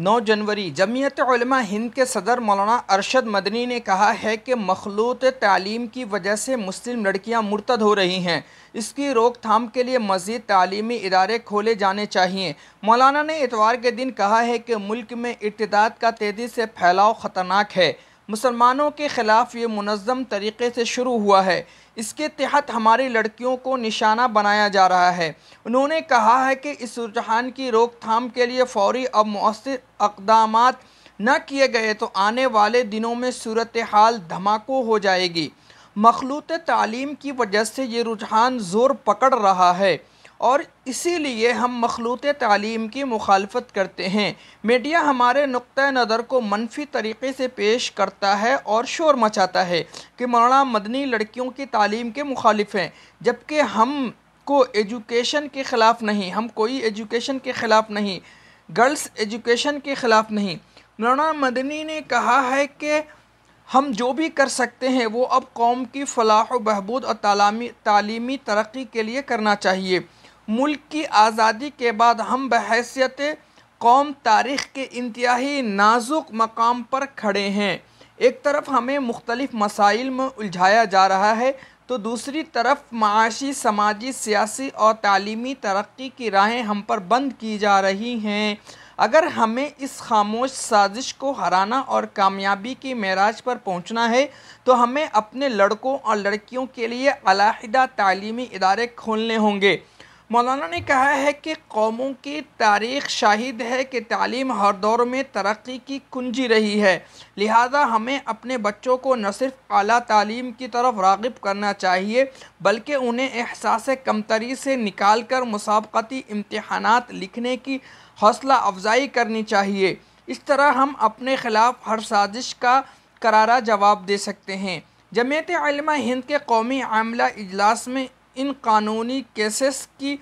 9 जनवरी जमीयत हिंद के सदर मौलाना अरशद मदनी ने कहा है कि मखलूत तालीम की वजह से मुस्लिम लड़कियां मुर्तद हो रही हैं इसकी रोकथाम के लिए मज़ीद तालीमी इदारे खोले जाने चाहिए मौलाना ने इतवार के दिन कहा है कि मुल्क में इतदाद का तेज़ी से फैलाव ख़तरनाक है मुसलमानों के ख़िलाफ़ ये मनظम तरीक़े से शुरू हुआ है इसके तहत हमारी लड़कियों को निशाना बनाया जा रहा है उन्होंने कहा है कि इस रुझान की रोकथाम के लिए फौरी और मौसर इकदाम न किए गए तो आने वाले दिनों में सूरत हाल धमाकों हो जाएगी मखलूत तालीम की वजह से ये रुझान ज़ोर पकड़ रहा है और इसीलिए हम मखलूत तालीम की मुखालफत करते हैं मीडिया हमारे नुक़ नज़र को मनफी तरीके से पेश करता है और शोर मचाता है कि मौलाना मदनी लड़कियों की तालीम के मुखालिफ हैं जबकि हम को एजुकेशन के ख़िलाफ़ नहीं हम कोई एजुकेशन के ख़िलाफ़ नहीं गर्ल्स एजुकेशन के ख़िलाफ़ नहीं मौलाना मदनी ने कहा है कि हम जो भी कर सकते हैं वो अब कौम की फलाह बहबूद और तालीमी तरक्की के लिए करना चाहिए मुल्क की आज़ादी के बाद हम बहसीत कौम तारीख़ के इंतहाई नाजुक मकाम पर खड़े हैं एक तरफ हमें मुख्तलिफ़ मसाइल में उलझाया जा रहा है तो दूसरी तरफ माशी समाजी सियासी और तालीमी तरक्की की राहें हम पर बंद की जा रही हैं अगर हमें इस खामोश साजिश को हराना और कामयाबी की मराज पर पहुंचना है तो हमें अपने लड़कों और लड़कियों के लिए अलाहदा तालीमी इदारे खोलने होंगे मौलाना ने कहा है कि कौमों की तारीख शाहिद है कि तालीम हर दौर में तरक्की की कुंजी रही है लिहाजा हमें अपने बच्चों को न सिर्फ अली तालीम की तरफ रागब करना चाहिए बल्कि उन्हें एहसास कमतरी से निकाल कर मुसाबती इम्तहान लिखने की हौसला अफजाई करनी चाहिए इस तरह हम अपने ख़िलाफ़ हर साजिश का करारा जवाब दे सकते हैं जमीयत हिंद के कौमी आमला इजलास में इन कानूनी केसेस की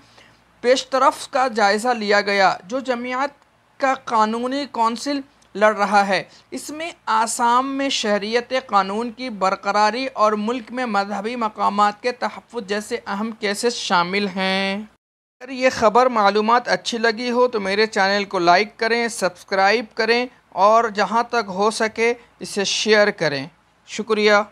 पेशतरफ का जायज़ा लिया गया जो जमियात का कानूनी कौंसिल लड़ रहा है इसमें आसाम में शहरीत कानून की बरकरारी और मुल्क में मजहबी मकाम के तहफ़ जैसे अहम केसेस शामिल हैं अगर ये ख़बर मालूम अच्छी लगी हो तो मेरे चैनल को लाइक करें सब्सक्राइब करें और जहाँ तक हो सके इसे शेयर करें शुक्रिया